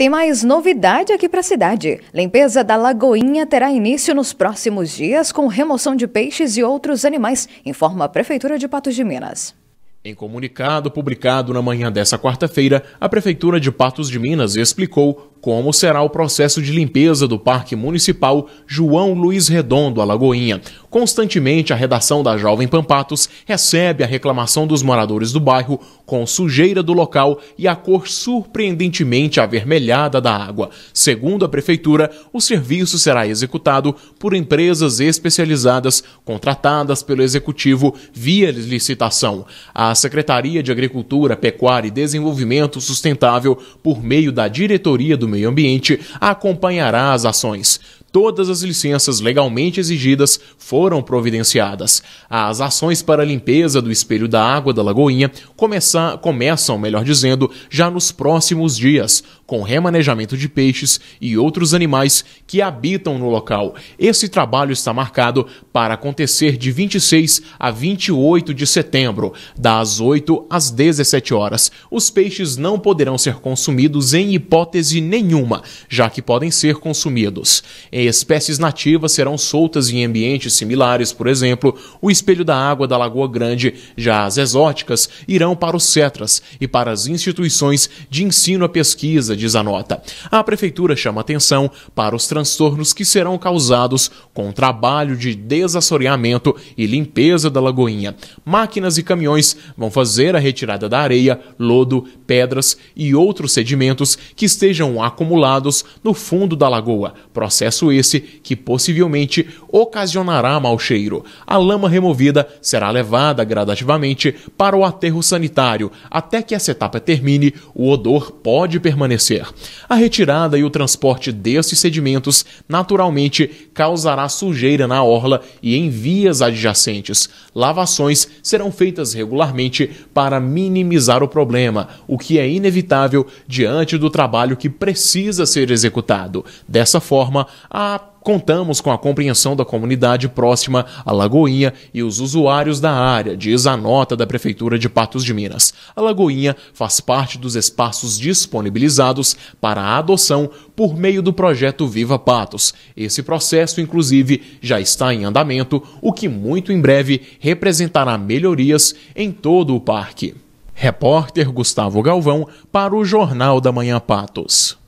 tem mais novidade aqui para a cidade. Limpeza da Lagoinha terá início nos próximos dias com remoção de peixes e outros animais, informa a Prefeitura de Patos de Minas. Em comunicado publicado na manhã dessa quarta-feira, a Prefeitura de Patos de Minas explicou como será o processo de limpeza do Parque Municipal João Luiz Redondo, Alagoinha. Constantemente, a redação da Jovem Pampatos recebe a reclamação dos moradores do bairro com sujeira do local e a cor surpreendentemente avermelhada da água. Segundo a Prefeitura, o serviço será executado por empresas especializadas contratadas pelo Executivo via licitação. A Secretaria de Agricultura, Pecuária e Desenvolvimento Sustentável, por meio da diretoria do Meio Ambiente acompanhará as ações todas as licenças legalmente exigidas foram providenciadas. As ações para a limpeza do espelho da água da Lagoinha começa, começam, melhor dizendo, já nos próximos dias, com remanejamento de peixes e outros animais que habitam no local. Esse trabalho está marcado para acontecer de 26 a 28 de setembro, das 8 às 17 horas. Os peixes não poderão ser consumidos em hipótese nenhuma, já que podem ser consumidos espécies nativas serão soltas em ambientes similares, por exemplo, o espelho da água da Lagoa Grande, já as exóticas irão para os cetras e para as instituições de ensino à pesquisa, diz a nota. A prefeitura chama atenção para os transtornos que serão causados com o trabalho de desassoreamento e limpeza da lagoinha. Máquinas e caminhões vão fazer a retirada da areia, lodo, pedras e outros sedimentos que estejam acumulados no fundo da lagoa. Processo esse que possivelmente ocasionará mau cheiro. A lama removida será levada gradativamente para o aterro sanitário. Até que essa etapa termine, o odor pode permanecer. A retirada e o transporte desses sedimentos naturalmente causará sujeira na orla e em vias adjacentes. Lavações serão feitas regularmente para minimizar o problema, o que é inevitável diante do trabalho que precisa ser executado. Dessa forma, a contamos com a compreensão da comunidade próxima à Lagoinha e os usuários da área, diz a nota da Prefeitura de Patos de Minas. A Lagoinha faz parte dos espaços disponibilizados para a adoção por meio do projeto Viva Patos. Esse processo, inclusive, já está em andamento, o que muito em breve representará melhorias em todo o parque. Repórter Gustavo Galvão para o Jornal da Manhã Patos.